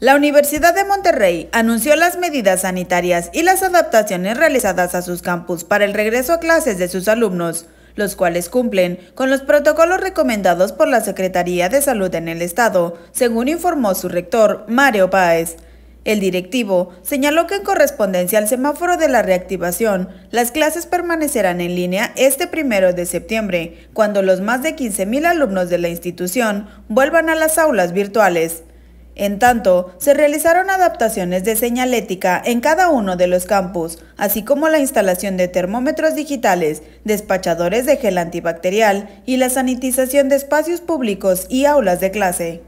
La Universidad de Monterrey anunció las medidas sanitarias y las adaptaciones realizadas a sus campus para el regreso a clases de sus alumnos, los cuales cumplen con los protocolos recomendados por la Secretaría de Salud en el Estado, según informó su rector, Mario Páez. El directivo señaló que en correspondencia al semáforo de la reactivación, las clases permanecerán en línea este primero de septiembre, cuando los más de 15.000 alumnos de la institución vuelvan a las aulas virtuales. En tanto, se realizaron adaptaciones de señalética en cada uno de los campus, así como la instalación de termómetros digitales, despachadores de gel antibacterial y la sanitización de espacios públicos y aulas de clase.